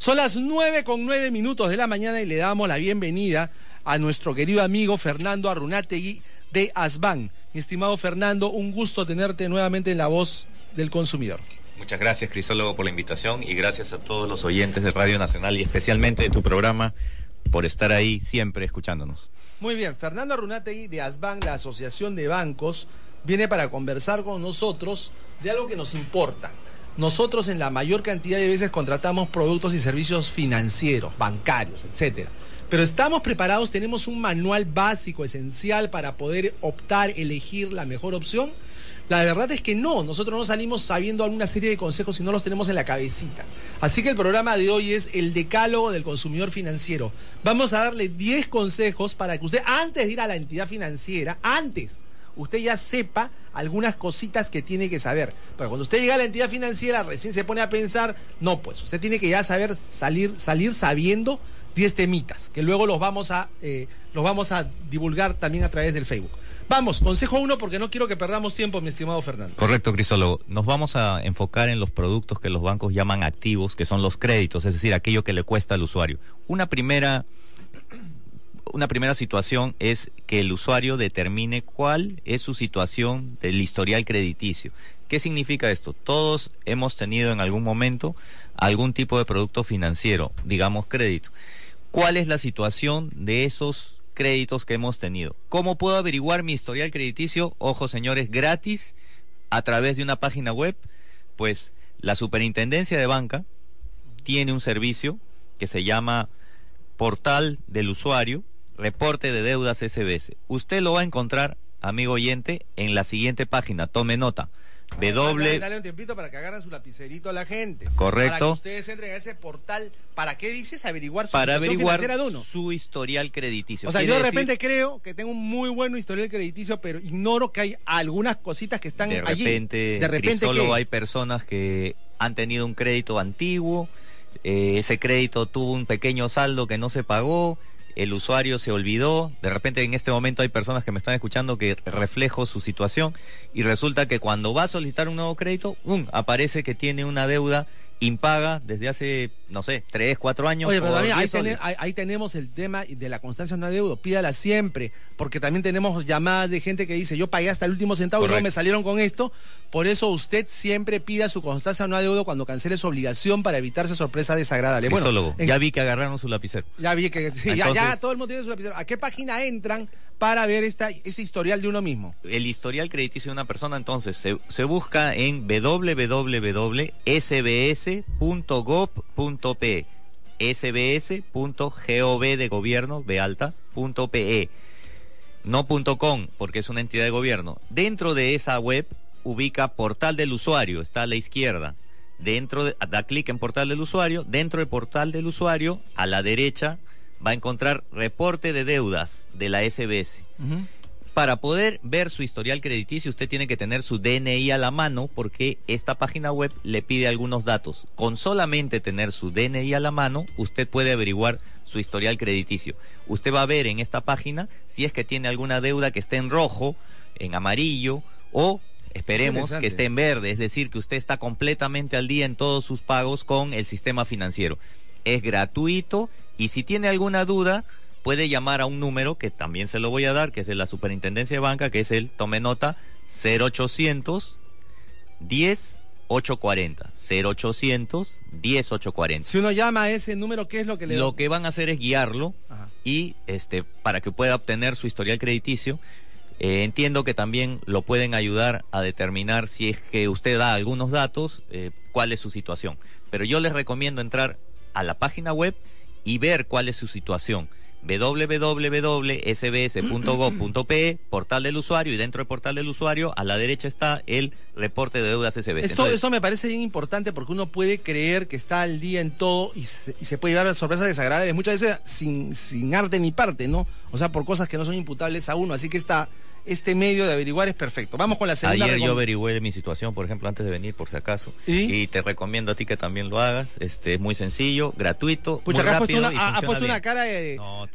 Son las nueve con nueve minutos de la mañana y le damos la bienvenida a nuestro querido amigo Fernando Arunategui de Asban. estimado Fernando, un gusto tenerte nuevamente en la voz del consumidor. Muchas gracias, Crisólogo, por la invitación y gracias a todos los oyentes de Radio Nacional y especialmente de tu programa por estar ahí siempre escuchándonos. Muy bien, Fernando Arunategui de Asban, la Asociación de Bancos, viene para conversar con nosotros de algo que nos importa nosotros en la mayor cantidad de veces contratamos productos y servicios financieros, bancarios, etc. Pero estamos preparados, tenemos un manual básico, esencial para poder optar, elegir la mejor opción. La verdad es que no, nosotros no salimos sabiendo alguna serie de consejos y no los tenemos en la cabecita. Así que el programa de hoy es el decálogo del consumidor financiero. Vamos a darle 10 consejos para que usted, antes de ir a la entidad financiera, antes, usted ya sepa algunas cositas que tiene que saber. Pero cuando usted llega a la entidad financiera, recién se pone a pensar, no, pues usted tiene que ya saber salir, salir sabiendo diez temitas, este que luego los vamos, a, eh, los vamos a divulgar también a través del Facebook. Vamos, consejo uno, porque no quiero que perdamos tiempo, mi estimado Fernando. Correcto, Crisólogo. Nos vamos a enfocar en los productos que los bancos llaman activos, que son los créditos, es decir, aquello que le cuesta al usuario. Una primera una primera situación es que el usuario determine cuál es su situación del historial crediticio. ¿Qué significa esto? Todos hemos tenido en algún momento algún tipo de producto financiero, digamos crédito. ¿Cuál es la situación de esos créditos que hemos tenido? ¿Cómo puedo averiguar mi historial crediticio? Ojo, señores, gratis a través de una página web. Pues la Superintendencia de Banca tiene un servicio que se llama Portal del Usuario reporte de deudas SBS. Usted lo va a encontrar, amigo oyente, en la siguiente página. Tome nota. W. Dale, un tiempito para que agarren su lapicerito a la gente. Correcto. ustedes entren a ese portal. ¿Para qué dices? Averiguar su para averiguar su historial crediticio. O sea, yo de repente creo que tengo un muy bueno historial crediticio, pero ignoro que hay algunas cositas que están de allí. De repente, solo hay personas que han tenido un crédito antiguo. Eh, ese crédito tuvo un pequeño saldo que no se pagó el usuario se olvidó, de repente en este momento hay personas que me están escuchando que reflejo su situación y resulta que cuando va a solicitar un nuevo crédito, ¡um! aparece que tiene una deuda impaga desde hace, no sé, tres, cuatro años. Oye, ahí, tenemos el tema de la constancia no adeudo, pídala siempre, porque también tenemos llamadas de gente que dice, yo pagué hasta el último centavo y no me salieron con esto, por eso usted siempre pida su constancia no adeudo cuando cancele su obligación para evitarse sorpresa desagradable. bueno, ya vi que agarraron su lapicero. Ya vi que, ya, ya todo el mundo tiene su lapicero. ¿A qué página entran? para ver esta, este historial de uno mismo? El historial crediticio de una persona, entonces, se, busca en www.sbs.gov.pe sbs.gov de gobierno, no porque es una entidad de gobierno. Dentro de esa web ubica portal del usuario, está a la izquierda. Dentro de, da clic en portal del usuario, dentro del portal del usuario, a la derecha va a encontrar reporte de deudas de la SBS. Para poder ver su historial crediticio, usted tiene que tener su DNI a la mano porque esta página web le pide algunos datos. Con solamente tener su DNI a la mano, usted puede averiguar su historial crediticio. Usted va a ver en esta página si es que tiene alguna deuda que esté en rojo, en amarillo o Esperemos que esté en verde, es decir, que usted está completamente al día en todos sus pagos con el sistema financiero. Es gratuito y si tiene alguna duda, puede llamar a un número que también se lo voy a dar, que es de la Superintendencia de Banca, que es el, tome nota, 0800 10 840 0800 10 840. Si uno llama a ese número, ¿qué es lo que le Lo que van a hacer es guiarlo y este para que pueda obtener su historial crediticio. Eh, entiendo que también lo pueden ayudar a determinar si es que usted da algunos datos, eh, cuál es su situación. Pero yo les recomiendo entrar a la página web y ver cuál es su situación www.sbs.gov.pe, portal del usuario, y dentro del portal del usuario, a la derecha está el reporte de deudas SBS. Esto, esto me parece bien importante porque uno puede creer que está al día en todo y se, puede llevar sorpresas desagradables, muchas veces sin, sin arte ni parte, ¿no? O sea, por cosas que no son imputables a uno. Así que está este medio de averiguar es perfecto. Vamos con la segunda. Ayer yo averigüé mi situación, por ejemplo, antes de venir, por si acaso. ¿Y? te recomiendo a ti que también lo hagas. Este es muy sencillo, gratuito. muy rápido has puesto, una, cara de. Ah,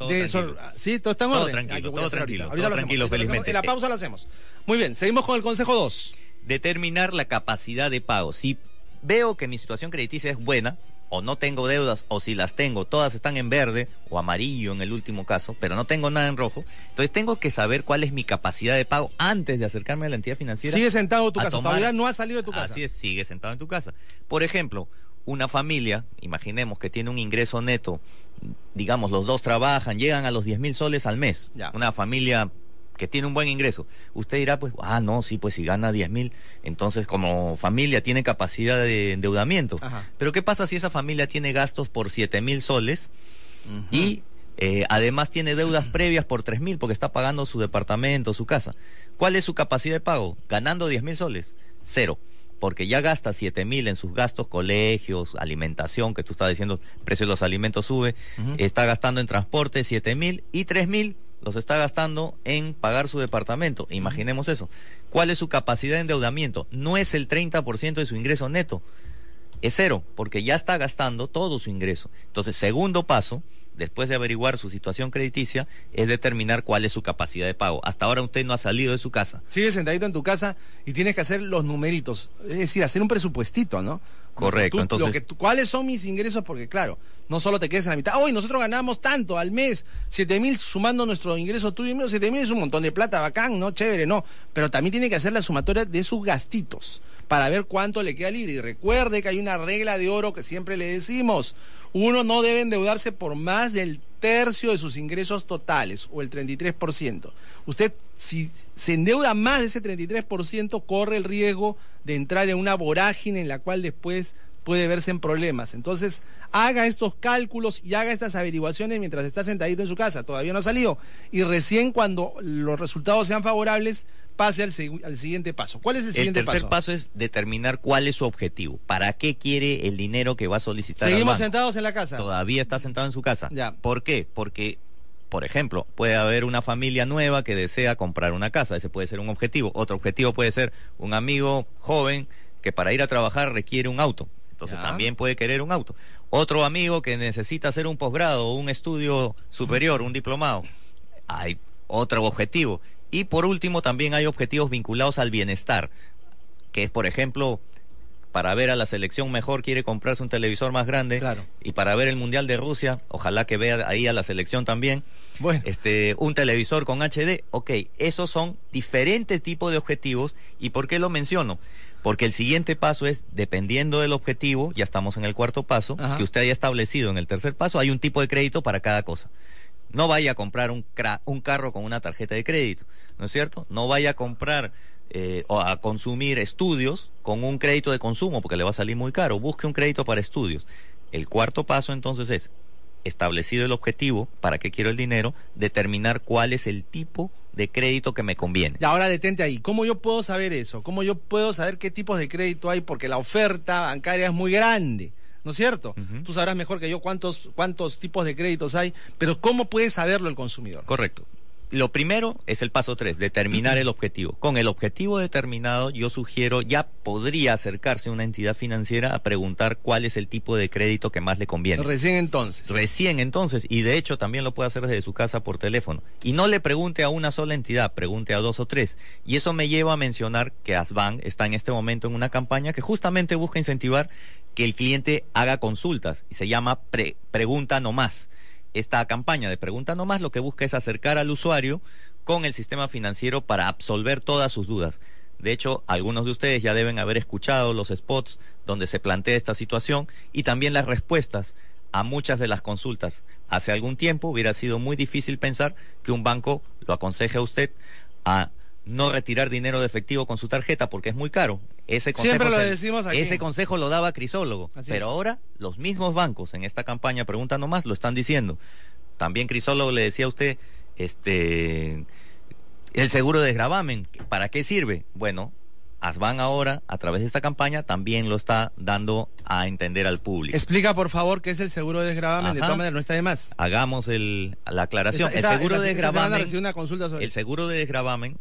sí, todo está en orden. tranquilo, todo tranquilo. Ahorita, la pausa la hacemos. Muy bien, seguimos con el consejo 2. Determinar la capacidad de pago. Si veo que mi situación crediticia es buena, o no tengo deudas, o si las tengo, todas están en verde o amarillo en el último caso, pero no tengo nada en rojo. Entonces tengo que saber cuál es mi capacidad de pago antes de acercarme a la entidad financiera. Sigue sentado en tu casa, todavía no ha salido de tu casa. Así es, sigue sentado en tu casa. Por ejemplo, una familia, imaginemos que tiene un ingreso neto, digamos, los dos trabajan, llegan a los 10 mil soles al mes. Una familia que tiene un buen ingreso, usted dirá, pues, ah, no, sí, pues si gana 10 mil, entonces como familia tiene capacidad de endeudamiento. Pero ¿qué pasa si esa familia tiene gastos por 7 mil soles y eh, además tiene deudas previas por 3 mil porque está pagando su departamento, su casa? ¿Cuál es su capacidad de pago? Ganando 10 mil soles, cero porque ya gasta 7 mil en sus gastos, colegios, alimentación, que tú estás diciendo, el precio de los alimentos sube, está gastando en transporte 7 mil y 3 mil los está gastando en pagar su departamento. Imaginemos eso. ¿Cuál es su capacidad de endeudamiento? No es el 30% de su ingreso neto. Es cero, porque ya está gastando todo su ingreso. Entonces, segundo paso, después de averiguar su situación crediticia, es determinar cuál es su capacidad de pago. Hasta ahora usted no ha salido de su casa. Sigue sentadito en tu casa y tienes que hacer los numeritos, es decir, hacer un presupuestito, ¿no? Correcto. entonces, ¿cuáles son mis ingresos? Porque claro, no solo te quedes en la mitad. Hoy nosotros ganamos tanto al mes, siete mil sumando nuestro ingreso tú y mío, siete mil es un montón de plata, bacán, no, chévere, no. Pero también tiene que hacer la sumatoria de sus gastitos para ver cuánto le queda libre. Y recuerde que hay una regla de oro que siempre le decimos: uno no debe endeudarse por más del tercio de sus ingresos totales o el 33%. Usted, si se endeuda más de ese 33%, corre el riesgo de entrar en una vorágine en la cual después puede verse en problemas. Entonces, haga estos cálculos y haga estas averiguaciones mientras está sentadito en su casa. Todavía no ha salido. Y recién cuando los resultados sean favorables, pase al, siguiente paso. ¿Cuál es el siguiente paso? El tercer paso? es determinar cuál es su objetivo. ¿Para qué quiere el dinero que va a solicitar? Seguimos sentados en la casa. Todavía está sentado en su casa. Ya. ¿Por qué? Porque por ejemplo, puede haber una familia nueva que desea comprar una casa, ese puede ser un objetivo. Otro objetivo puede ser un amigo joven que para ir a trabajar requiere un auto, entonces también puede querer un auto. Otro amigo que necesita hacer un posgrado, un estudio superior, un diplomado, hay otro objetivo. Y por último, también hay objetivos vinculados al bienestar, que es, por ejemplo, para ver a la selección mejor quiere comprarse un televisor más grande claro. y para ver el mundial de Rusia ojalá que vea ahí a la selección también bueno. este un televisor con HD ok esos son diferentes tipos de objetivos y por qué lo menciono porque el siguiente paso es dependiendo del objetivo ya estamos en el cuarto paso que usted haya establecido en el tercer paso hay un tipo de crédito para cada cosa no vaya a comprar un, un carro con una tarjeta de crédito, ¿no es cierto? No vaya a comprar eh, o a consumir estudios con un crédito de consumo porque le va a salir muy caro. Busque un crédito para estudios. El cuarto paso entonces es, establecido el objetivo, para qué quiero el dinero, determinar cuál es el tipo de crédito que me conviene. Ahora detente ahí. ¿Cómo yo puedo saber eso? ¿Cómo yo puedo saber qué tipos de crédito hay? Porque la oferta bancaria es muy grande. ¿no es cierto? Tú sabrás mejor que yo cuántos, cuántos tipos de créditos hay, pero ¿cómo puede saberlo el consumidor? Correcto. Lo primero es el paso tres, determinar el objetivo. Con el objetivo determinado, yo sugiero, ya podría acercarse a una entidad financiera a preguntar cuál es el tipo de crédito que más le conviene. Recién entonces. Recién entonces, y de hecho también lo puede hacer desde su casa por teléfono. Y no le pregunte a una sola entidad, pregunte a dos o tres. Y eso me lleva a mencionar que ASBAN está en este momento en una campaña que justamente busca incentivar que el cliente haga consultas y se llama Pregunta No Más. Esta campaña de Pregunta No Más lo que busca es acercar al usuario con el sistema financiero para absolver todas sus dudas. De hecho, algunos de ustedes ya deben haber escuchado los spots donde se plantea esta situación y también las respuestas a muchas de las consultas. Hace algún tiempo hubiera sido muy difícil pensar que un banco lo aconseje a usted a no retirar dinero de efectivo con su tarjeta porque es muy caro. Ese consejo lo Ese consejo lo daba Crisólogo. pero ahora los mismos bancos en esta campaña, pregunta nomás, lo están diciendo. También Crisólogo le decía a usted, este, el seguro de gravamen, ¿para qué sirve? Bueno, Asban ahora, a través de esta campaña, también lo está dando a entender al público. Explica, por favor, qué es el seguro de desgravamen. De no está de más. Hagamos el, la aclaración. el seguro de desgravamen. El seguro de desgravamen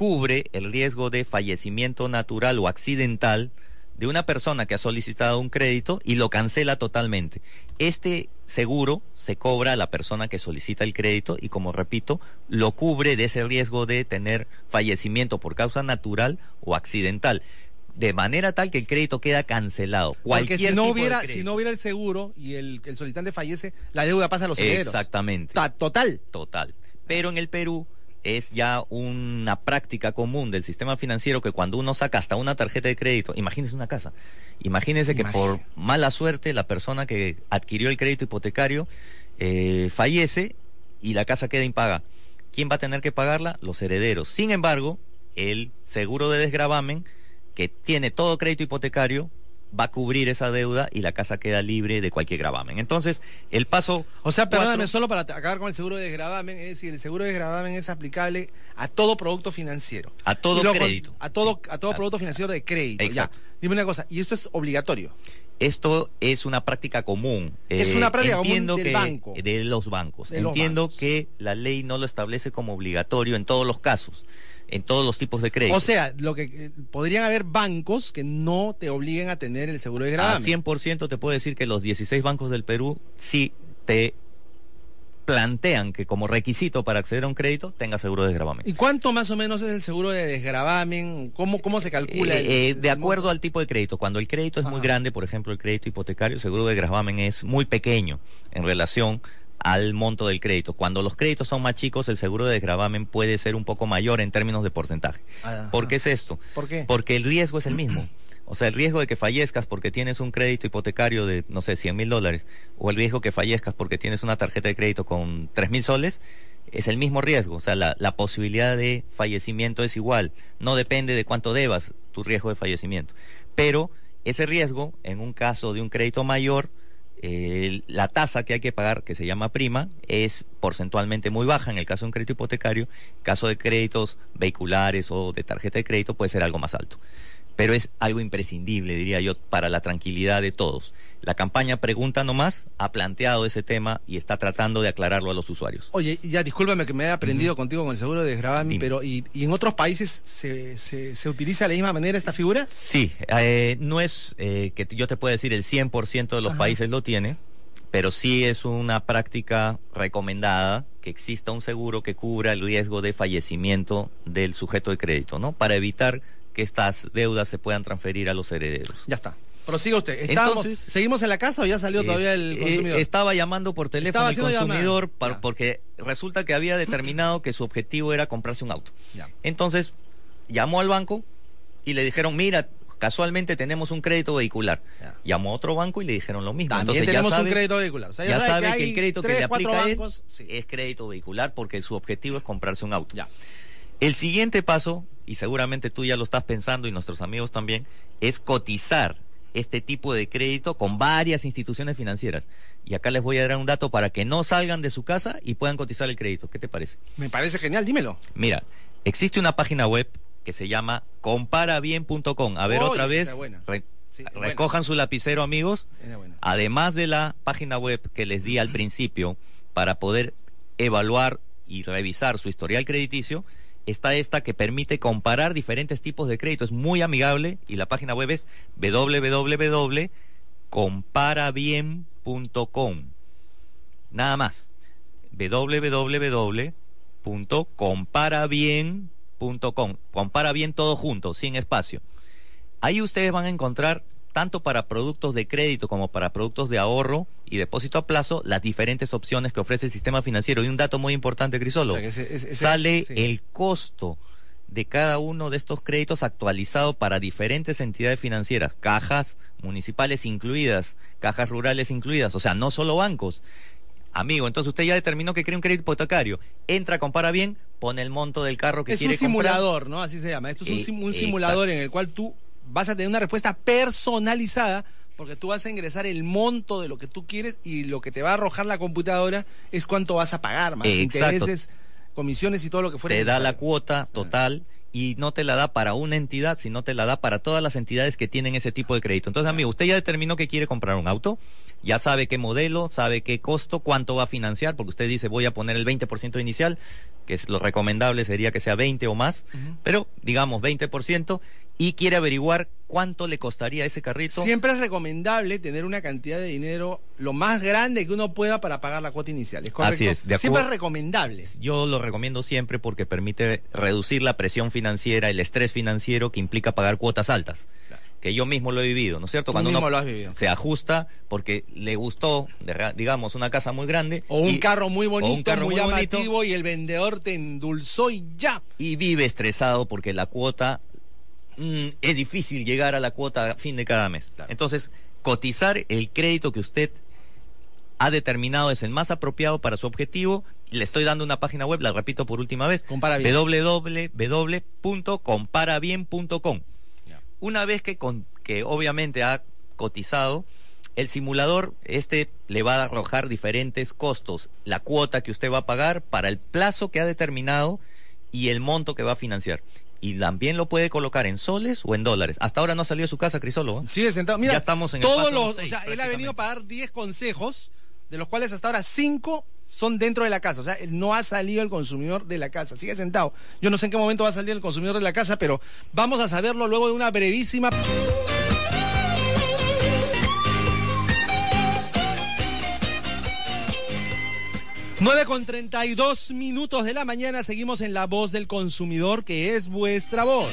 cubre el riesgo de fallecimiento natural o accidental de una persona que ha solicitado un crédito y lo cancela totalmente. Este seguro se cobra a la persona que solicita el crédito y como repito, lo cubre de ese riesgo de tener fallecimiento por causa natural o accidental. De manera tal que el crédito queda cancelado. Porque si no, hubiera, el seguro y el, solicitante fallece, la deuda pasa a los herederos. Exactamente. total. Total. Pero en el Perú es ya una práctica común del sistema financiero que cuando uno saca hasta una tarjeta de crédito, imagínese una casa, imagínese que por mala suerte la persona que adquirió el crédito hipotecario eh, fallece y la casa queda impaga. ¿Quién va a tener que pagarla? Los herederos. Sin embargo, el seguro de desgravamen que tiene todo crédito hipotecario va a cubrir esa deuda y la casa queda libre de cualquier gravamen. Entonces, el paso. O sea, perdóname, solo para acabar con el seguro de gravamen, es decir, el seguro de gravamen es aplicable a todo producto financiero. A todo crédito. A todo, a todo producto financiero de crédito. Exacto. Dime una cosa, ¿y esto es obligatorio? Esto es una práctica común. Es una eh, práctica común del banco. De los bancos. entiendo que la ley no lo establece como obligatorio en todos los casos en todos los tipos de crédito. O sea, lo que eh, podrían haber bancos que no te obliguen a tener el seguro de gravamen. A 100% te puedo decir que los 16 bancos del Perú sí te plantean que como requisito para acceder a un crédito tenga seguro de desgravamen. ¿Y cuánto más o menos es el seguro de desgravamen? ¿Cómo, cómo se calcula? Eh, eh, de acuerdo al tipo de crédito. Cuando el crédito es muy grande, por ejemplo, el crédito hipotecario, el seguro de desgravamen es muy pequeño en relación al monto del crédito. Cuando los créditos son más chicos, el seguro de desgravamen puede ser un poco mayor en términos de porcentaje. Ah, ¿Por qué es esto? Porque el riesgo es el mismo. O sea, el riesgo de que fallezcas porque tienes un crédito hipotecario de, no sé, 100 mil dólares, o el riesgo que fallezcas porque tienes una tarjeta de crédito con 3 mil soles, es el mismo riesgo. O sea, la, posibilidad de fallecimiento es igual. No depende de cuánto debas tu riesgo de fallecimiento. Pero ese riesgo, en un caso de un crédito mayor, la tasa que hay que pagar, que se llama prima, es porcentualmente muy baja en el caso de un crédito hipotecario, caso de créditos vehiculares o de tarjeta de crédito puede ser algo más alto pero es algo imprescindible, diría yo, para la tranquilidad de todos. La campaña Pregunta Nomás ha planteado ese tema y está tratando de aclararlo a los usuarios. Oye, ya discúlpame que me he aprendido contigo con el seguro de desgravamen, pero ¿y, en otros países se, se, utiliza de la misma manera esta figura? Sí, eh, no es eh, que yo te pueda decir el 100% de los países lo tiene, pero sí es una práctica recomendada que exista un seguro que cubra el riesgo de fallecimiento del sujeto de crédito, ¿no? Para evitar que estas deudas se puedan transferir a los herederos. Ya está. Prosiga usted. Estamos, ¿Seguimos en la casa o ya salió todavía el eh, consumidor? Estaba llamando por teléfono al consumidor porque resulta que había determinado que su objetivo era comprarse un auto. Ya. Entonces, llamó al banco y le dijeron, mira, casualmente tenemos un crédito vehicular. Llamó a otro banco y le dijeron lo mismo. Entonces, tenemos ya sabe, un crédito vehicular. ya, que, el crédito que le aplica él es crédito vehicular porque su objetivo es comprarse un auto. Ya. El siguiente paso, y seguramente tú ya lo estás pensando y nuestros amigos también, es cotizar este tipo de crédito con varias instituciones financieras. Y acá les voy a dar un dato para que no salgan de su casa y puedan cotizar el crédito. ¿Qué te parece? Me parece genial, dímelo. Mira, existe una página web que se llama comparabien.com. A ver, otra vez, recojan su lapicero, amigos. Además de la página web que les di al principio para poder evaluar y revisar su historial crediticio, está esta que permite comparar diferentes tipos de crédito. Es muy amigable y la página web es www.comparabien.com. Nada más. www.comparabien.com. Compara bien todo junto, sin espacio. Ahí ustedes van a encontrar tanto para productos de crédito como para productos de ahorro y depósito a plazo, las diferentes opciones que ofrece el sistema financiero. Y un dato muy importante, Crisolo, o sale el costo de cada uno de estos créditos actualizado para diferentes entidades financieras, cajas municipales incluidas, cajas rurales incluidas, o sea, no solo bancos. Amigo, entonces usted ya determinó que quiere un crédito hipotecario. Entra, compara bien, pone el monto del carro que es quiere comprar. Es un simulador, ¿no? Así se llama. Esto es un, eh, simulador en el cual tú vas a tener una respuesta personalizada porque tú vas a ingresar el monto de lo que tú quieres y lo que te va a arrojar la computadora es cuánto vas a pagar, más intereses, comisiones y todo lo que fuera. Te da la cuota total. Y no te la da para una entidad, sino te la da para todas las entidades que tienen ese tipo de crédito. Entonces, amigo, usted ya determinó que quiere comprar un auto, ya sabe qué modelo, sabe qué costo, cuánto va a financiar, porque usted dice voy a poner el 20% inicial, que es lo recomendable sería que sea 20 o más, pero digamos 20%, y quiere averiguar cuánto le costaría ese carrito. Siempre es recomendable tener una cantidad de dinero lo más grande que uno pueda para pagar la cuota inicial. ¿es correcto? Así es, siempre es recomendable. Yo lo recomiendo siempre porque permite reducir la presión financiera, el estrés financiero que implica pagar cuotas altas que yo mismo lo he vivido, ¿no es cierto? Cuando uno se ajusta porque le gustó, digamos, una casa muy grande. O un carro muy bonito, muy, y el vendedor te endulzó y ya. Y vive estresado porque la cuota, mm, es difícil llegar a la cuota a fin de cada mes. Entonces, cotizar el crédito que usted ha determinado es el más apropiado para su objetivo. Le estoy dando una página web, la repito por última vez, www.comparabien.com una vez que, con, que obviamente ha cotizado, el simulador, este le va a arrojar diferentes costos, la cuota que usted va a pagar para el plazo que ha determinado y el monto que va a financiar. Y también lo puede colocar en soles o en dólares. Hasta ahora no ha salido de su casa, Crisólogo. Sí, sentado. Mira, ya estamos en todos el los, él ha venido a pagar 10 consejos de los cuales hasta ahora cinco son dentro de la casa. O sea, no ha salido el consumidor de la casa. Sigue sentado. Yo no sé en qué momento va a salir el consumidor de la casa, pero vamos a saberlo luego de una brevísima... Nueve con treinta minutos de la mañana seguimos en La Voz del Consumidor, que es vuestra voz.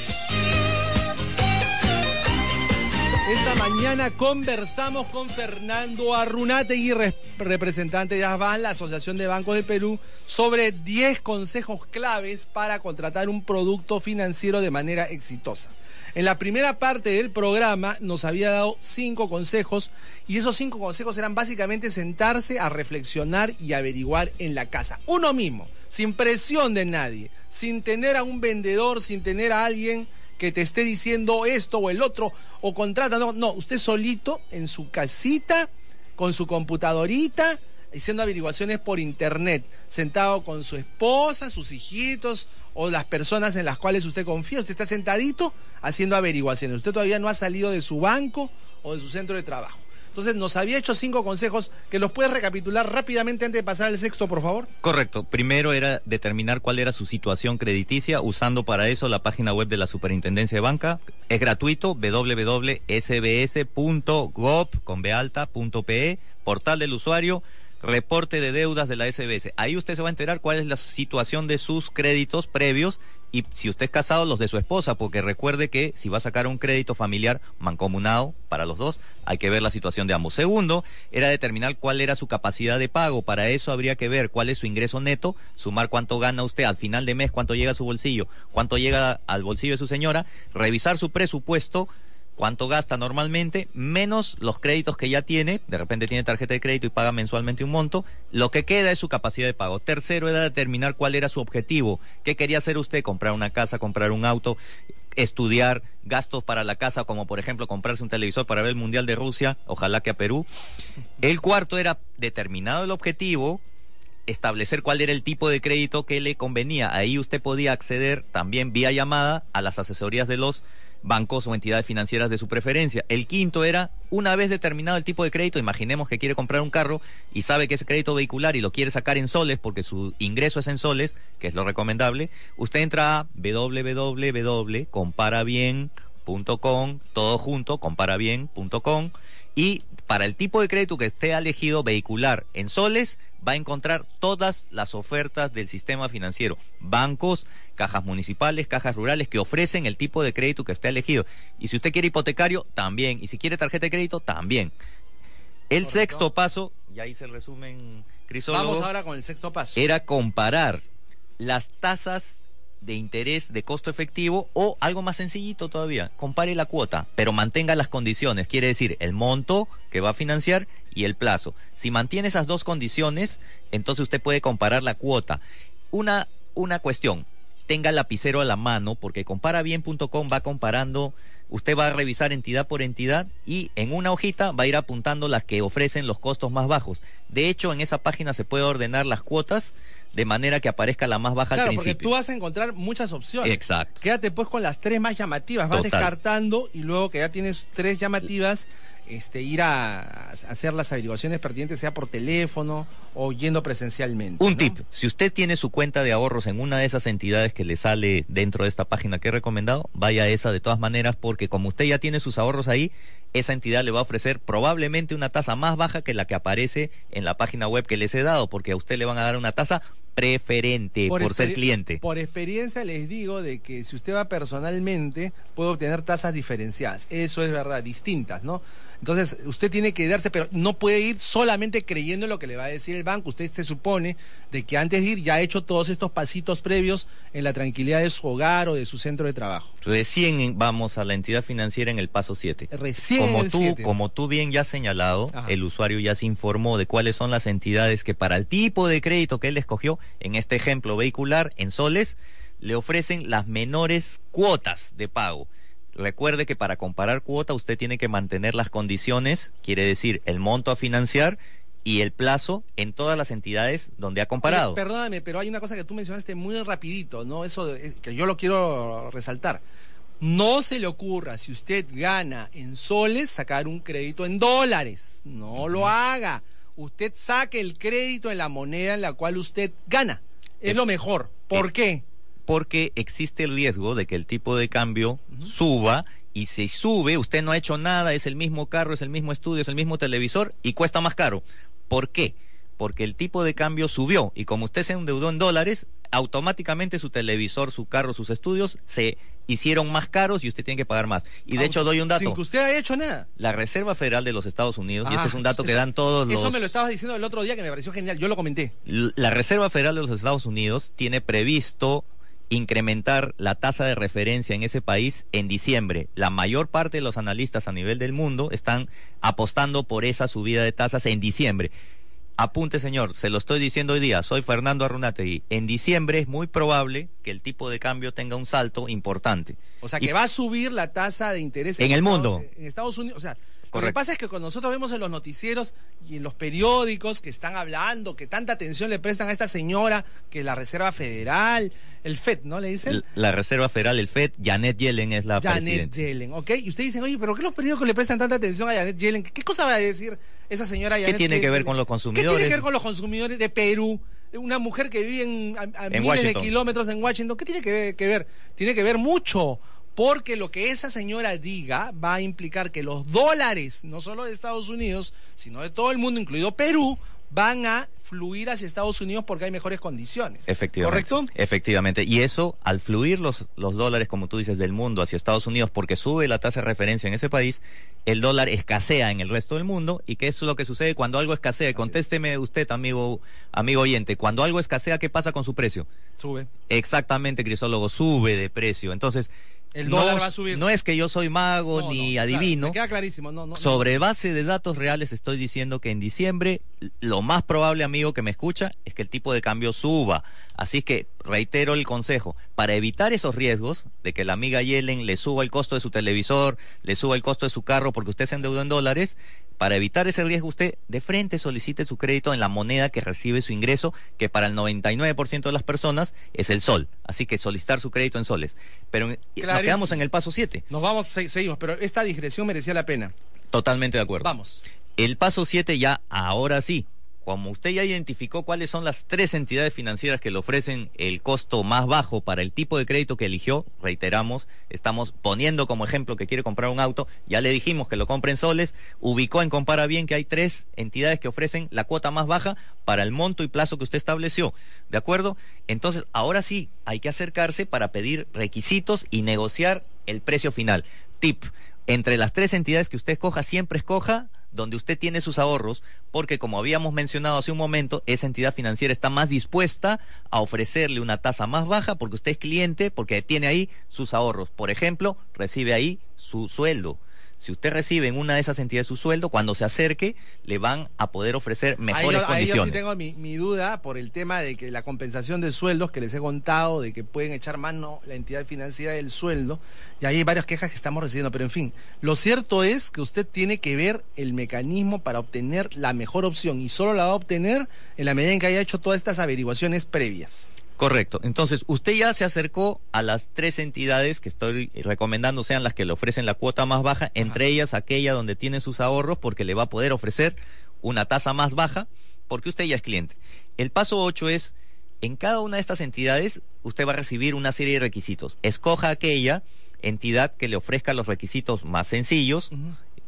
Esta mañana conversamos con Fernando Arrunate y representante de ASBAN, la Asociación de Bancos de Perú, sobre 10 consejos claves para contratar un producto financiero de manera exitosa. En la primera parte del programa nos había dado 5 consejos y esos 5 consejos eran básicamente sentarse a reflexionar y averiguar en la casa, uno mismo, sin presión de nadie, sin tener a un vendedor, sin tener a alguien que te esté diciendo esto o el otro o contrata. No, no, usted solito en su casita, con su computadorita, haciendo averiguaciones por internet, sentado con su esposa, sus hijitos o las personas en las cuales usted confía. Usted está sentadito haciendo averiguaciones. Usted todavía no ha salido de su banco o de su centro de trabajo. Entonces nos había hecho cinco consejos que los puedes recapitular rápidamente antes de pasar al sexto, por favor. Correcto. Primero era determinar cuál era su situación crediticia usando para eso la página web de la Superintendencia de Banca. Es gratuito, www.sbs.gov.pe, portal del usuario reporte de deudas de la SBS. Ahí usted se va a enterar cuál es la situación de sus créditos previos y si usted es casado, los de su esposa, porque recuerde que si va a sacar un crédito familiar mancomunado para los dos, hay que ver la situación de ambos. Segundo, era determinar cuál era su capacidad de pago. Para eso habría que ver cuál es su ingreso neto, sumar cuánto gana usted al final de mes, cuánto llega a su bolsillo, cuánto llega al bolsillo de su señora, revisar su presupuesto, cuánto gasta normalmente, menos los créditos que ya tiene, de repente tiene tarjeta de crédito y paga mensualmente un monto, lo que queda es su capacidad de pago. Tercero era determinar cuál era su objetivo, qué quería hacer usted, comprar una casa, comprar un auto, estudiar, gastos para la casa, como por ejemplo comprarse un televisor para ver el Mundial de Rusia, ojalá que a Perú. El cuarto era determinado el objetivo, establecer cuál era el tipo de crédito que le convenía. Ahí usted podía acceder también vía llamada a las asesorías de los bancos o entidades financieras de su preferencia. El quinto era, una vez determinado el tipo de crédito, imaginemos que quiere comprar un carro y sabe que es crédito vehicular y lo quiere sacar en soles porque su ingreso es en soles, que es lo recomendable, usted entra a www.comparabien.com, todo junto, comparabien.com y para el tipo de crédito que esté elegido vehicular en soles, va a encontrar todas las ofertas del sistema financiero, bancos, cajas municipales, cajas rurales que ofrecen el tipo de crédito que esté elegido. Y si usted quiere hipotecario, también. Y si quiere tarjeta de crédito, también. El sexto paso, y ahí se resumen, Crisólogo. Vamos ahora con el sexto paso. Era comparar las tasas de interés de costo efectivo o algo más sencillito todavía, compare la cuota, pero mantenga las condiciones, quiere decir el monto que va a financiar y el plazo. Si mantiene esas dos condiciones, entonces usted puede comparar la cuota. Una, una cuestión, tenga el lapicero a la mano porque comparabien.com va comparando, usted va a revisar entidad por entidad y en una hojita va a ir apuntando las que ofrecen los costos más bajos. De hecho, en esa página se puede ordenar las cuotas de manera que aparezca la más baja claro, al principio. Porque tú vas a encontrar muchas opciones. Exacto. Quédate pues con las tres más llamativas, vas descartando y luego que ya tienes tres llamativas este, ir a, hacer las averiguaciones pertinentes, sea por teléfono o yendo presencialmente. Un tip, si usted tiene su cuenta de ahorros en una de esas entidades que le sale dentro de esta página que he recomendado, vaya a esa de todas maneras, porque como usted ya tiene sus ahorros ahí, esa entidad le va a ofrecer probablemente una tasa más baja que la que aparece en la página web que les he dado, porque a usted le van a dar una tasa preferente por, ser cliente. Por experiencia les digo de que si usted va personalmente puede obtener tasas diferenciadas. Eso es verdad, distintas, ¿no? Entonces, usted tiene que darse, pero no puede ir solamente creyendo En lo que le va a decir el banco. Usted se supone de que antes de ir ya ha hecho todos estos pasitos previos en la tranquilidad de su hogar o de su centro de trabajo. Recién vamos a la entidad financiera en el paso 7. Recién. Como tú, como tú bien ya has señalado, el usuario ya se informó de cuáles son las entidades que para el tipo de crédito que él escogió en este ejemplo vehicular, en soles, le ofrecen las menores cuotas de pago. Recuerde que para comparar cuota usted tiene que mantener las condiciones, quiere decir el monto a financiar y el plazo en todas las entidades donde ha comparado. perdóname, pero hay una cosa que tú mencionaste muy rapidito, ¿no? Eso eh, que yo lo quiero resaltar. No se le ocurra, si usted gana en soles, sacar un crédito en dólares. No lo haga usted saque el crédito en la moneda en la cual usted gana. Es, lo mejor. ¿Por qué? Porque existe el riesgo de que el tipo de cambio suba y si sube, usted no ha hecho nada, es el mismo carro, es el mismo estudio, es el mismo televisor y cuesta más caro. ¿Por qué? porque el tipo de cambio subió y como usted se endeudó en dólares, automáticamente su televisor, su carro, sus estudios se hicieron más caros y usted tiene que pagar más. Y de ah, hecho doy un dato. Sin que usted haya hecho nada. La Reserva Federal de los Estados Unidos, y este es un ah, dato que dan todos los... Eso me lo estabas diciendo el otro día que me pareció genial, yo lo comenté. La Reserva Federal de los Estados Unidos tiene previsto incrementar la tasa de referencia en ese país en diciembre. La mayor parte de los analistas a nivel del mundo están apostando por esa subida de tasas en diciembre. Apunte, señor, se lo estoy diciendo hoy día, soy Fernando y En diciembre es muy probable que el tipo de cambio tenga un salto importante. O sea, que va a subir la tasa de interés en, el mundo. En Estados Unidos, o sea, lo que pasa es que cuando nosotros vemos en los noticieros y en los periódicos que están hablando, que tanta atención le prestan a esta señora, que la Reserva Federal, el FED, ¿no? Le dicen. La Reserva Federal, el FED, Janet Yellen es la Janet Yellen, ¿ok? Y ustedes dicen, oye, ¿pero qué los periódicos le prestan tanta atención a Janet Yellen? ¿Qué cosa va a decir esa señora Janet ¿Qué tiene que, ver con los consumidores? ¿Qué tiene que ver con los consumidores de Perú? Una mujer que vive a, miles de kilómetros en Washington, ¿qué tiene que ver? Tiene que ver mucho porque lo que esa señora diga va a implicar que los dólares, no solo de Estados Unidos, sino de todo el mundo, incluido Perú, van a fluir hacia Estados Unidos porque hay mejores condiciones. Efectivamente. ¿Correcto? Efectivamente. Y eso, al fluir los, dólares, como tú dices, del mundo hacia Estados Unidos porque sube la tasa de referencia en ese país, el dólar escasea en el resto del mundo. ¿Y qué es lo que sucede cuando algo escasea? Contésteme usted, amigo, amigo oyente. Cuando algo escasea, ¿qué pasa con su precio? Sube. Exactamente, Crisólogo, sube de precio. Entonces, no, va a subir. No es que yo soy mago ni adivino. Sobre base de datos reales estoy diciendo que en diciembre lo más probable, amigo que me escucha, es que el tipo de cambio suba. Así que reitero el consejo, para evitar esos riesgos de que la amiga Yellen le suba el costo de su televisor, le suba el costo de su carro porque usted se endeudó en dólares, para evitar ese riesgo, usted de frente solicite su crédito en la moneda que recibe su ingreso, que para el 99% de las personas es el sol. Así que solicitar su crédito en soles. Pero nos quedamos en el paso 7. Nos vamos, seguimos, pero esta digresión merecía la pena. Totalmente de acuerdo. Vamos. El paso 7 ya, ahora sí, como usted ya identificó cuáles son las tres entidades financieras que le ofrecen el costo más bajo para el tipo de crédito que eligió, reiteramos, estamos poniendo como ejemplo que quiere comprar un auto, ya le dijimos que lo compre en soles, ubicó en Compara Bien que hay tres entidades que ofrecen la cuota más baja para el monto y plazo que usted estableció, ¿de acuerdo? Entonces, ahora sí, hay que acercarse para pedir requisitos y negociar el precio final. Tip, entre las tres entidades que usted escoja, siempre escoja donde usted tiene sus ahorros, porque como habíamos mencionado hace un momento, esa entidad financiera está más dispuesta a ofrecerle una tasa más baja porque usted es cliente, porque tiene ahí sus ahorros. Por ejemplo, recibe ahí su sueldo si usted recibe en una de esas entidades su sueldo, cuando se acerque, le van a poder ofrecer mejores condiciones. Ahí yo sí tengo mi, mi, duda por el tema de que la compensación de sueldos que les he contado, de que pueden echar mano la entidad financiera del sueldo, y ahí hay varias quejas que estamos recibiendo, pero en fin, lo cierto es que usted tiene que ver el mecanismo para obtener la mejor opción y solo la va a obtener en la medida en que haya hecho todas estas averiguaciones previas. Correcto. Entonces, usted ya se acercó a las tres entidades que estoy recomendando sean las que le ofrecen la cuota más baja, entre ellas aquella donde tiene sus ahorros, porque le va a poder ofrecer una tasa más baja, porque usted ya es cliente. El paso 8 es, en cada una de estas entidades, usted va a recibir una serie de requisitos. Escoja aquella entidad que le ofrezca los requisitos más sencillos,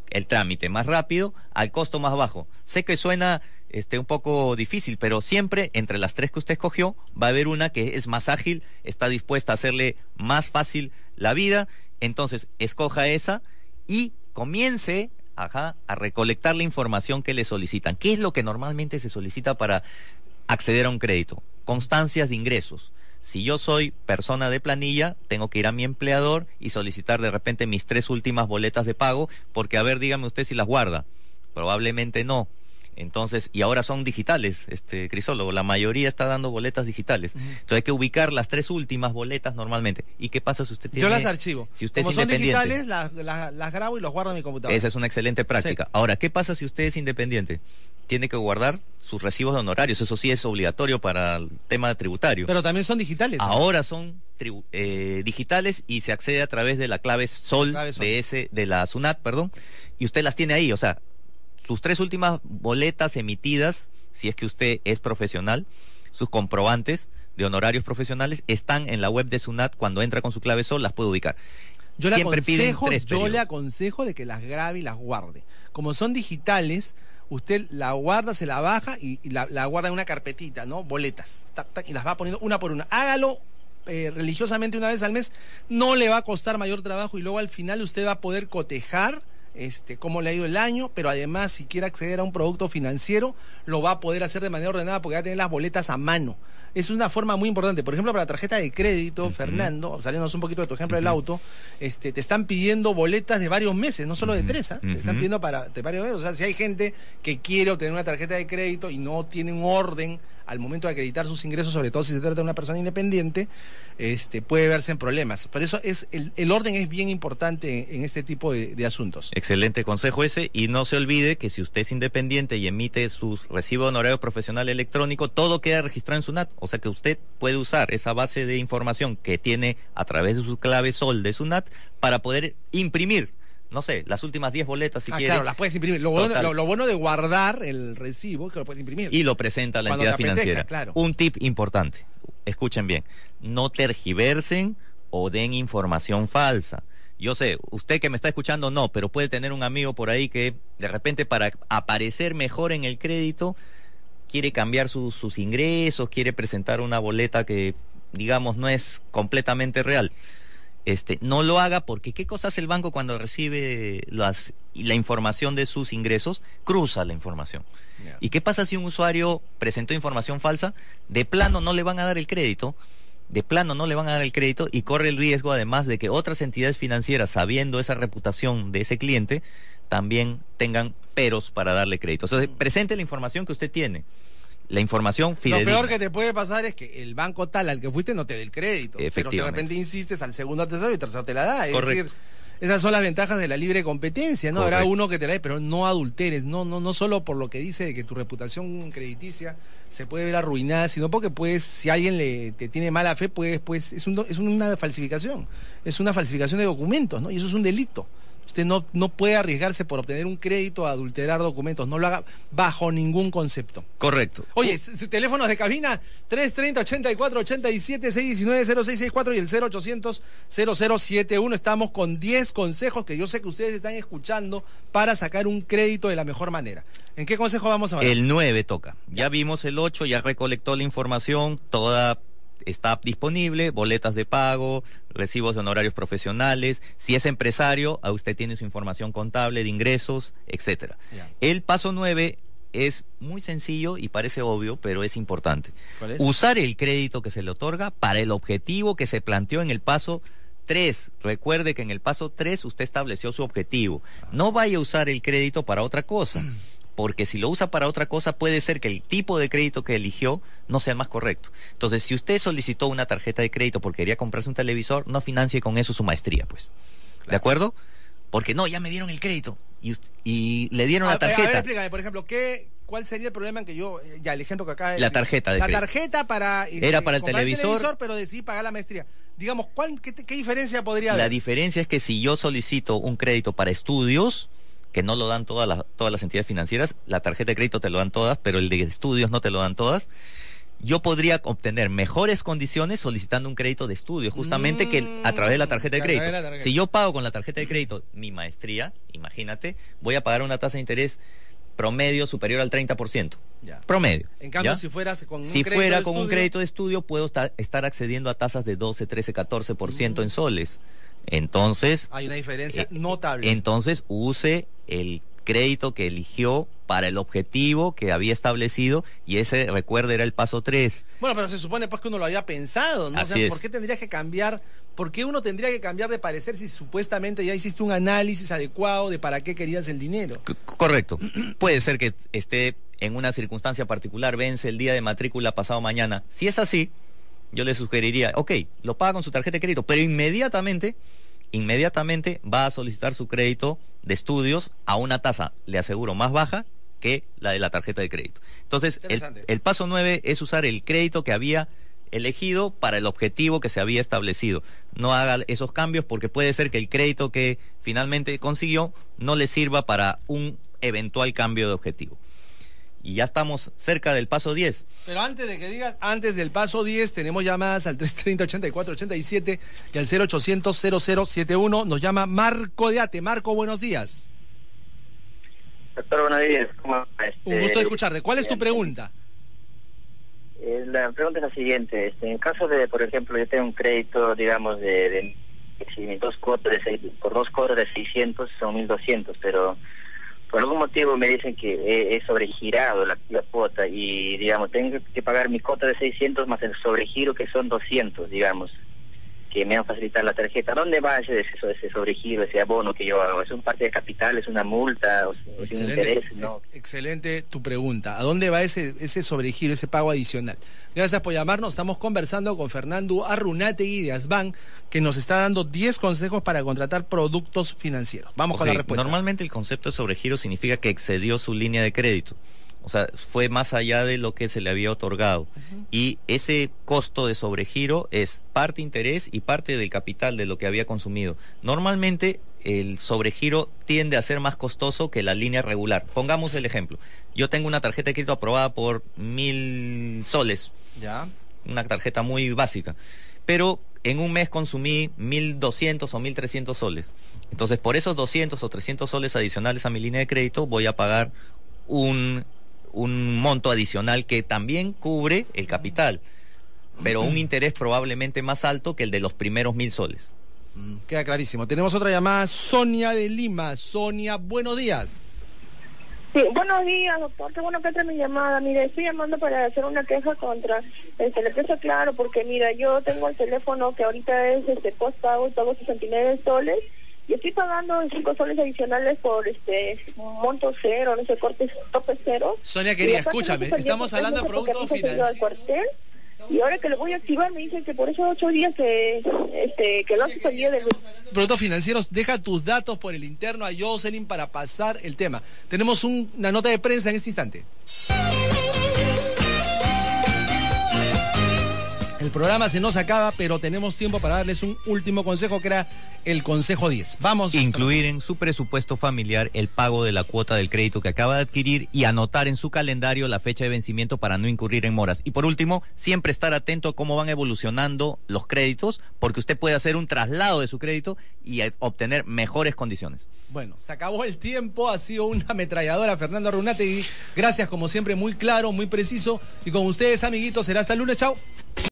el trámite más rápido, al costo más bajo. Sé que suena esté un poco difícil, pero siempre entre las tres que usted escogió va a haber una que es más ágil, está dispuesta a hacerle más fácil la vida. Entonces, escoja esa y comience ajá, a recolectar la información que le solicitan. ¿Qué es lo que normalmente se solicita para acceder a un crédito? Constancias de ingresos. Si yo soy persona de planilla, tengo que ir a mi empleador y solicitar de repente mis tres últimas boletas de pago, porque a ver, dígame usted si las guarda. Probablemente no entonces, y ahora son digitales, este Crisólogo, la mayoría está dando boletas digitales. Entonces hay que ubicar las tres últimas boletas normalmente. ¿Y qué pasa si usted tiene Yo las archivo. Si Como son digitales, las, grabo y las guardo en mi computadora. Esa es una excelente práctica. Ahora, ¿qué pasa si usted es independiente? Tiene que guardar sus recibos de honorarios, eso sí es obligatorio para el tema tributario. Pero también son digitales. Ahora son eh, digitales y se accede a través de la clave sol, de de la SUNAT, perdón, y usted las tiene ahí, o sea, sus tres últimas boletas emitidas, si es que usted es profesional, sus comprobantes de honorarios profesionales están en la web de SUNAT. Cuando entra con su clave SOL, las puede ubicar. Yo, le aconsejo, de que las grabe y las guarde. Como son digitales, usted la guarda, se la baja y, la, guarda en una carpetita, ¿no? Boletas, y las va poniendo una por una. Hágalo eh, religiosamente una vez al mes, no le va a costar mayor trabajo y luego al final usted va a poder cotejar este, cómo le ha ido el año, pero además si quiere acceder a un producto financiero, lo va a poder hacer de manera ordenada porque va a tener las boletas a mano. Es una forma muy importante. Por ejemplo, para la tarjeta de crédito, Fernando, saliéndonos un poquito de tu ejemplo del auto, este, te están pidiendo boletas de varios meses, no solo de tres, ¿ah? te están pidiendo para de varios meses. O sea, si hay gente que quiere obtener una tarjeta de crédito y no tiene un orden al momento de acreditar sus ingresos, sobre todo si se trata de una persona independiente, este, puede verse en problemas. Por eso es el, orden es bien importante en, este tipo de, asuntos. Excelente consejo ese. Y no se olvide que si usted es independiente y emite su recibo honorario profesional electrónico, todo queda registrado en SUNAT. O sea que usted puede usar esa base de información que tiene a través de su clave SOL de SUNAT para poder imprimir no sé, las últimas 10 boletas si ah, Claro, las puedes imprimir. Lo bueno, lo, bueno, de guardar el recibo es que lo puedes imprimir. Y lo presenta la entidad financiera. Claro. Un tip importante, escuchen bien, no tergiversen o den información falsa. Yo sé, usted que me está escuchando no, pero puede tener un amigo por ahí que de repente para aparecer mejor en el crédito quiere cambiar sus ingresos, quiere presentar una boleta que digamos no es completamente real este, no lo haga porque ¿qué cosa hace el banco cuando recibe las, la información de sus ingresos? Cruza la información. ¿Y qué pasa si un usuario presentó información falsa? De plano no le van a dar el crédito, de plano no le van a dar el crédito y corre el riesgo además de que otras entidades financieras, sabiendo esa reputación de ese cliente, también tengan peros para darle crédito. O sea, presente la información que usted tiene la información fidedigna. Lo peor que te puede pasar es que el banco tal al que fuiste no te dé el crédito. Pero de repente insistes al segundo, al tercero y tercero te la da. Es decir, esas son las ventajas de la libre competencia, ¿no? Habrá uno que te la dé, pero no adulteres, no, no, no solo por lo que dice de que tu reputación crediticia se puede ver arruinada, sino porque puedes, si alguien le, te tiene mala fe, pues, pues es, es una falsificación, es una falsificación de documentos, ¿no? Y eso es un delito. Usted no, no puede arriesgarse por obtener un crédito a adulterar documentos. No lo haga bajo ningún concepto. Correcto. Oye, teléfonos de cabina 330-84-87-619-0664 y el 0800-0071. Estamos con 10 consejos que yo sé que ustedes están escuchando para sacar un crédito de la mejor manera. ¿En qué consejo vamos a hablar? El 9 toca. Ya vimos el 8, ya recolectó la información, toda está disponible, boletas de pago, recibos de honorarios profesionales, si es empresario, a usted tiene su información contable de ingresos, etcétera. El paso nueve es muy sencillo y parece obvio, pero es importante. Usar el crédito que se le otorga para el objetivo que se planteó en el paso tres. Recuerde que en el paso tres usted estableció su objetivo. Ah. No vaya a usar el crédito para otra cosa porque si lo usa para otra cosa puede ser que el tipo de crédito que eligió no sea más correcto. Entonces, si usted solicitó una tarjeta de crédito porque quería comprarse un televisor, no financie con eso su maestría, pues. ¿De acuerdo? Porque no, ya me dieron el crédito y, le dieron la tarjeta. A ver, explícame, por ejemplo, ¿cuál sería el problema en que yo, eh, ya el ejemplo que acá La tarjeta de La tarjeta para... Eh, Era para el televisor, pero decidí pagar la maestría. Digamos, ¿cuál, qué, qué diferencia podría haber? La diferencia es que si yo solicito un crédito para estudios, que no lo dan todas las, todas las entidades financieras, la tarjeta de crédito te lo dan todas, pero el de estudios no te lo dan todas. Yo podría obtener mejores condiciones solicitando un crédito de estudio, justamente que mm, a través de la tarjeta de crédito. Si yo pago con la tarjeta de crédito mi maestría, imagínate, voy a pagar una tasa de interés promedio superior al 30%. Promedio. En cambio, si fuera si fuera con un crédito de estudio, puedo estar accediendo a tasas de 12, 13, 14% en soles. Entonces... Hay una diferencia eh, notable. Entonces use el crédito que eligió para el objetivo que había establecido y ese, recuerde, era el paso 3. Bueno, pero se supone pues, que uno lo había pensado, ¿no? Así o sea, ¿por qué que cambiar? ¿Por qué uno tendría que cambiar de parecer si supuestamente ya hiciste un análisis adecuado de para qué querías el dinero? correcto. Puede ser que esté en una circunstancia particular, vence el día de matrícula pasado mañana. Si es así, yo le sugeriría, ok, lo paga con su tarjeta de crédito, pero inmediatamente inmediatamente va a solicitar su crédito de estudios a una tasa, le aseguro, más baja que la de la tarjeta de crédito. Entonces, el, paso nueve es usar el crédito que había elegido para el objetivo que se había establecido. No haga esos cambios porque puede ser que el crédito que finalmente consiguió no le sirva para un eventual cambio de objetivo y ya estamos cerca del paso 10. Pero antes de que digas, antes del paso 10, tenemos llamadas al 330-8487 y al 0800-0071. Nos llama Marco de Ate. Marco, buenos días. Doctor, buenos días. ¿Cómo Un este, gusto escucharte. ¿Cuál es tu eh, pregunta? Eh, la pregunta es la siguiente. Este, en caso de, por ejemplo, yo tengo un crédito, digamos, de, de, de, dos de seis, por dos cuotas de 600 son 1.200, pero por algún motivo me dicen que he, eh, sobregirado la, la, cuota y, digamos, tengo que pagar mi cuota de 600 más el sobregiro que son 200, digamos que me a facilitar la tarjeta, ¿dónde va ese, ese, sobregiro, ese abono que yo hago? ¿Es un parte de capital, es una multa, es un Excelente tu pregunta. ¿A dónde va ese, ese sobregiro, ese pago adicional? Gracias por llamarnos. Estamos conversando con Fernando Arrunategui de Asban, que nos está dando 10 consejos para contratar productos financieros. Vamos con la respuesta. Normalmente el concepto de sobregiro significa que excedió su línea de crédito. O sea, fue más allá de lo que se le había otorgado. Y ese costo de sobregiro es parte interés y parte del capital de lo que había consumido. Normalmente el sobregiro tiende a ser más costoso que la línea regular. Pongamos el ejemplo. Yo tengo una tarjeta de crédito aprobada por mil soles. Ya. Una tarjeta muy básica. Pero en un mes consumí 1.200 o 1.300 soles. Entonces, por esos 200 o 300 soles adicionales a mi línea de crédito, voy a pagar un un monto adicional que también cubre el capital, pero un interés probablemente más alto que el de los primeros mil soles. Mm, queda clarísimo. Tenemos otra llamada, Sonia de Lima. Sonia, buenos días. Sí, buenos días, doctor. Qué bueno que entre mi llamada. mira, estoy llamando para hacer una queja contra el teléfono, claro, porque mira, yo tengo el teléfono que ahorita es este post pago, 69 soles yo estoy pagando cinco soles adicionales por este monto cero, no sé, cortes, tope cero. Sonia quería, escúchame, estamos hablando de productos financieros. Y ahora que lo voy a activar me dicen que por esos ocho días que, este, que lo del... Productos financieros, deja tus datos por el interno a Jocelyn para pasar el tema. Tenemos una nota de prensa en este instante. El programa se nos acaba, pero tenemos tiempo para darles un último consejo que era el consejo 10. Vamos. Incluir en su presupuesto familiar el pago de la cuota del crédito que acaba de adquirir y anotar en su calendario la fecha de vencimiento para no incurrir en moras. Y por último, siempre estar atento a cómo van evolucionando los créditos, porque usted puede hacer un traslado de su crédito y eh, obtener mejores condiciones. Bueno, se acabó el tiempo, ha sido una ametralladora Fernando Runate y gracias como siempre muy claro, muy preciso y con ustedes amiguitos será hasta el lunes, chao.